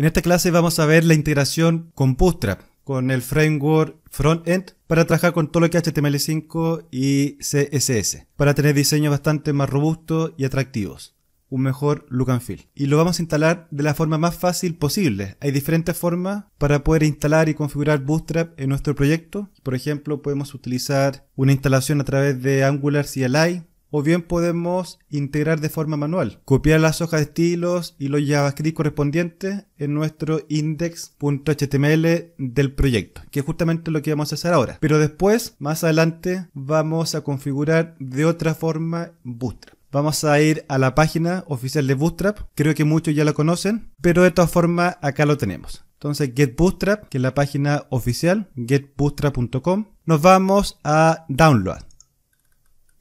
En esta clase vamos a ver la integración con Bootstrap, con el framework Frontend, para trabajar con todo lo que es HTML5 y CSS, para tener diseños bastante más robustos y atractivos un mejor look and feel. Y lo vamos a instalar de la forma más fácil posible. Hay diferentes formas para poder instalar y configurar Bootstrap en nuestro proyecto. Por ejemplo, podemos utilizar una instalación a través de Angular CLI, o bien podemos integrar de forma manual, copiar las hojas de estilos y los JavaScript correspondientes en nuestro index.html del proyecto, que es justamente lo que vamos a hacer ahora. Pero después, más adelante, vamos a configurar de otra forma Bootstrap. Vamos a ir a la página oficial de Bootstrap, creo que muchos ya la conocen, pero de todas formas acá lo tenemos. Entonces Get Bootstrap, que es la página oficial, getbootstrap.com, nos vamos a Download.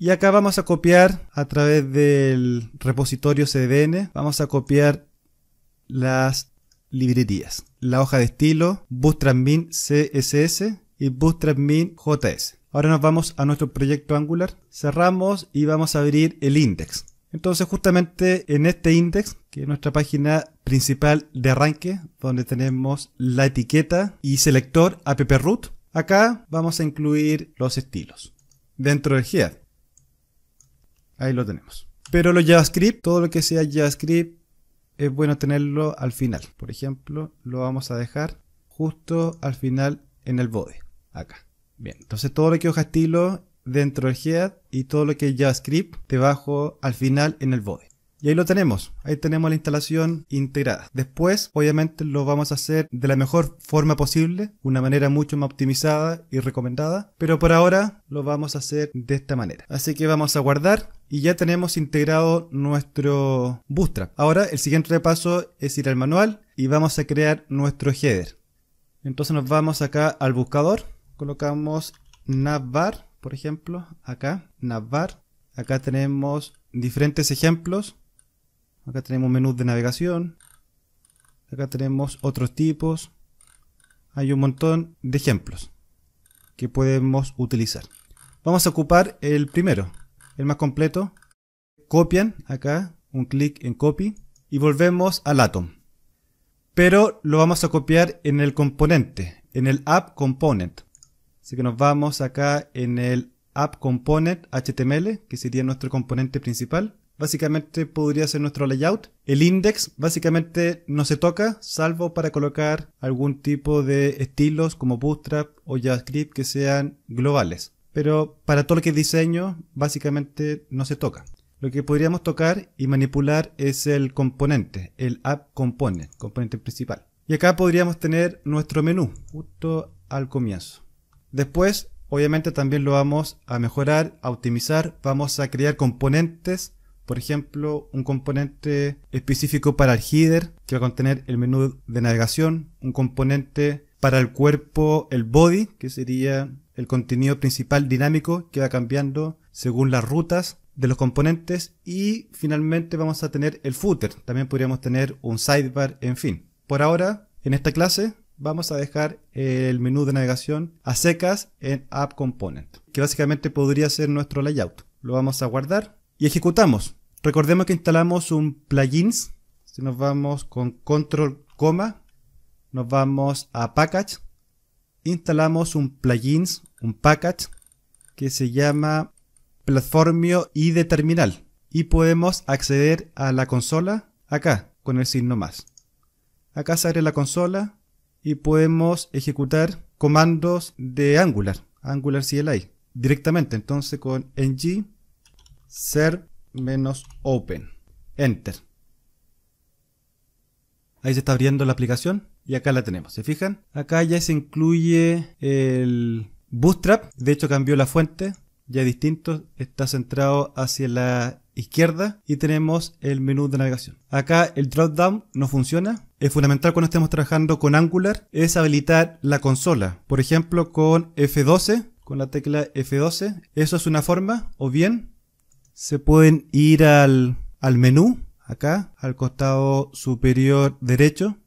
Y acá vamos a copiar a través del repositorio CDN, vamos a copiar las librerías. La hoja de estilo, Bootstrapmin.css CSS y Bootstrapmin.js. JS. Ahora nos vamos a nuestro proyecto Angular, cerramos y vamos a abrir el index. Entonces justamente en este index, que es nuestra página principal de arranque, donde tenemos la etiqueta y selector app root, acá vamos a incluir los estilos dentro del head. Ahí lo tenemos. Pero lo JavaScript, todo lo que sea JavaScript, es bueno tenerlo al final. Por ejemplo, lo vamos a dejar justo al final en el body. Acá. Bien, entonces todo lo que hoja estilo dentro del head y todo lo que es JavaScript debajo al final en el body. Y ahí lo tenemos, ahí tenemos la instalación integrada. Después, obviamente, lo vamos a hacer de la mejor forma posible, una manera mucho más optimizada y recomendada, pero por ahora lo vamos a hacer de esta manera. Así que vamos a guardar y ya tenemos integrado nuestro Bootstrap. Ahora el siguiente paso es ir al manual y vamos a crear nuestro header. Entonces nos vamos acá al buscador, colocamos navbar, por ejemplo, acá, navbar. Acá tenemos diferentes ejemplos Acá tenemos menú de navegación. Acá tenemos otros tipos. Hay un montón de ejemplos que podemos utilizar. Vamos a ocupar el primero, el más completo. Copian acá, un clic en copy y volvemos al Atom. Pero lo vamos a copiar en el componente, en el app component. Así que nos vamos acá en el app component HTML, que sería nuestro componente principal básicamente podría ser nuestro layout. El index básicamente no se toca, salvo para colocar algún tipo de estilos como Bootstrap o JavaScript que sean globales. Pero para todo el que diseño, básicamente no se toca. Lo que podríamos tocar y manipular es el componente, el app component, componente principal. Y acá podríamos tener nuestro menú, justo al comienzo. Después, obviamente también lo vamos a mejorar, a optimizar, vamos a crear componentes por ejemplo, un componente específico para el header que va a contener el menú de navegación, un componente para el cuerpo, el body, que sería el contenido principal dinámico que va cambiando según las rutas de los componentes y finalmente vamos a tener el footer, también podríamos tener un sidebar, en fin. Por ahora, en esta clase vamos a dejar el menú de navegación a secas en App Component, que básicamente podría ser nuestro layout. Lo vamos a guardar y ejecutamos. Recordemos que instalamos un plugins. Si nos vamos con control coma, nos vamos a package. Instalamos un plugins, un package que se llama Platformio ID Terminal. Y podemos acceder a la consola acá con el signo más. Acá sale la consola y podemos ejecutar comandos de Angular, Angular CLI directamente. Entonces con ng serve menos open. Enter. Ahí se está abriendo la aplicación y acá la tenemos. ¿Se fijan? Acá ya se incluye el Bootstrap. De hecho cambió la fuente. Ya es distinto. Está centrado hacia la izquierda y tenemos el menú de navegación. Acá el drop down no funciona. Es fundamental cuando estemos trabajando con Angular es habilitar la consola. Por ejemplo con F12, con la tecla F12. Eso es una forma. O bien se pueden ir al, menú, acá, al costado superior derecho.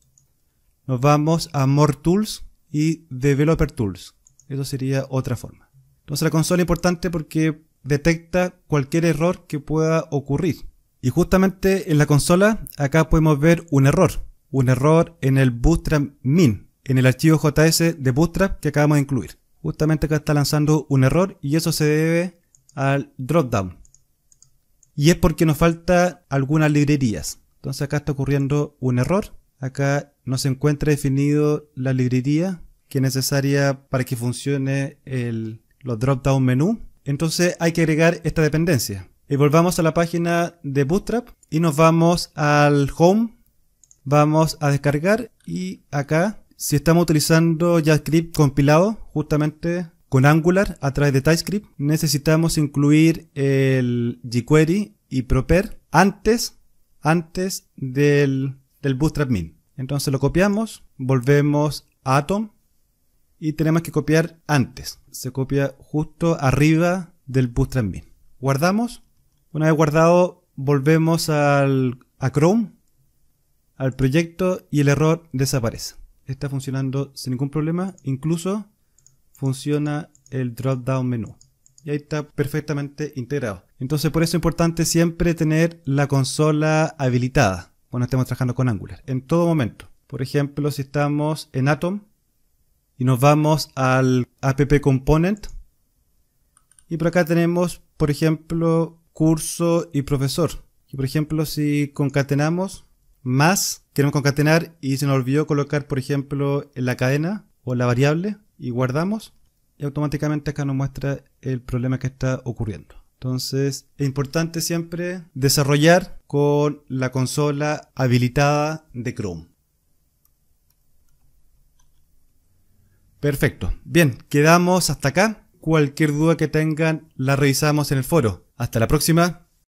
Nos vamos a More Tools y Developer Tools. Eso sería otra forma. Entonces la consola es importante porque detecta cualquier error que pueda ocurrir. Y justamente en la consola acá podemos ver un error. Un error en el Bootstrap min, en el archivo JS de Bootstrap que acabamos de incluir. Justamente acá está lanzando un error y eso se debe al dropdown. Y es porque nos falta algunas librerías. Entonces acá está ocurriendo un error. Acá no se encuentra definido la librería que es necesaria para que funcione el, los drop-down menú. Entonces hay que agregar esta dependencia. Y volvamos a la página de Bootstrap y nos vamos al Home. Vamos a descargar y acá, si estamos utilizando JavaScript compilado, justamente con Angular, a través de TypeScript, necesitamos incluir el jQuery y Proper antes, antes del, del Bootstrap Min. Entonces lo copiamos, volvemos a Atom y tenemos que copiar antes. Se copia justo arriba del Bootstrap Min. Guardamos. Una vez guardado, volvemos al, a Chrome, al proyecto y el error desaparece. Está funcionando sin ningún problema. Incluso funciona el drop-down menú. Y ahí está perfectamente integrado. Entonces por eso es importante siempre tener la consola habilitada cuando estemos trabajando con Angular, en todo momento. Por ejemplo, si estamos en Atom y nos vamos al app component y por acá tenemos, por ejemplo, curso y profesor. Y por ejemplo, si concatenamos más, queremos concatenar y se nos olvidó colocar, por ejemplo, en la cadena o la variable, y guardamos y automáticamente acá nos muestra el problema que está ocurriendo. Entonces es importante siempre desarrollar con la consola habilitada de Chrome. Perfecto. Bien, quedamos hasta acá. Cualquier duda que tengan la revisamos en el foro. Hasta la próxima.